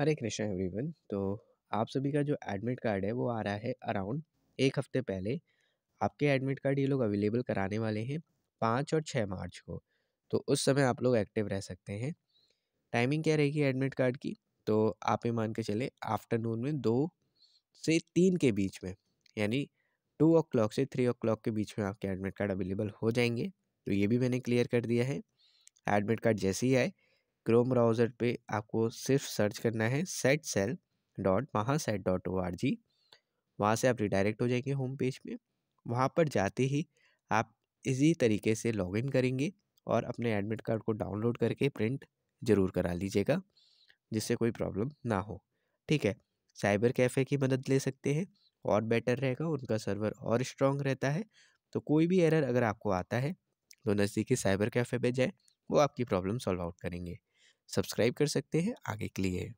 हरे Krishna everyone तो आप सभी का जो एडमिट कार्ड है वो आ रहा है अराउंड एक हफ्ते पहले आपके एडमिट कार्ड ये लोग अवेलेबल कराने वाले हैं पाँच और छः मार्च को तो उस समय आप लोग एक्टिव रह सकते हैं टाइमिंग क्या रहेगी एडमिट कार्ड की तो आप ये मान के चले आफ्टरनून में दो से तीन के बीच में यानी टू ओ क्लॉक से थ्री ओ क्लॉक के बीच में आपके एडमिट कार्ड अवेलेबल हो जाएंगे तो ये भी मैंने क्लियर कर दिया है एडमिट कार्ड जैसे ही आए क्रोम ब्राउज़र पे आपको सिर्फ सर्च करना है set cell dot Mahaset dot O R G वहाँ से आप रिडायरेक्ट हो जाएंगे होम पेज पे वहाँ पर जाते ही आप इज़ी तरीके से लॉगिन करेंगे और अपने एडमिट कार्ड को डाउनलोड करके प्रिंट ज़रूर करा लीजिएगा जिससे कोई प्रॉब्लम ना हो ठीक है साइबर कैफ़े की मदद ले सकते हैं और बेटर रहेगा उनका सर्वर और स्ट्रॉन्ग रहता है तो कोई भी एरर अगर आपको आता है तो नज़दीकी साइबर कैफ़े पे जाए वो आपकी प्रॉब्लम सॉल्व आउट करेंगे सब्सक्राइब कर सकते हैं आगे के लिए